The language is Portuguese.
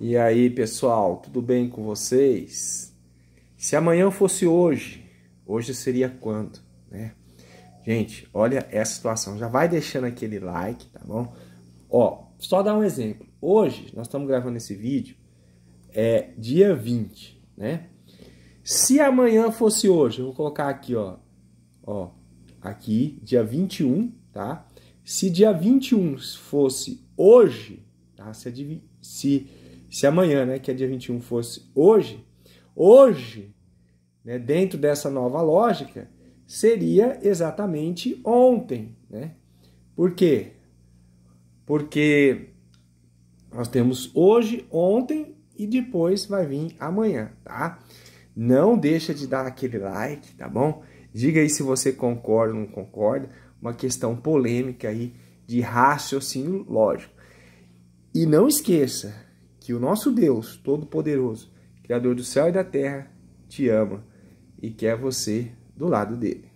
E aí, pessoal, tudo bem com vocês? Se amanhã fosse hoje, hoje seria quando, né? Gente, olha essa situação. Já vai deixando aquele like, tá bom? Ó, só dar um exemplo. Hoje, nós estamos gravando esse vídeo, é dia 20, né? Se amanhã fosse hoje, eu vou colocar aqui, ó, ó, aqui, dia 21, tá? Se dia 21 fosse hoje, tá? Se, é se se amanhã, né, que é dia 21, fosse hoje, hoje, né, dentro dessa nova lógica, seria exatamente ontem. Né? Por quê? Porque nós temos hoje, ontem e depois vai vir amanhã, tá? Não deixa de dar aquele like, tá bom? Diga aí se você concorda ou não concorda. Uma questão polêmica aí de raciocínio lógico. E não esqueça, que o nosso Deus Todo-Poderoso, Criador do céu e da terra, te ama e quer você do lado dele.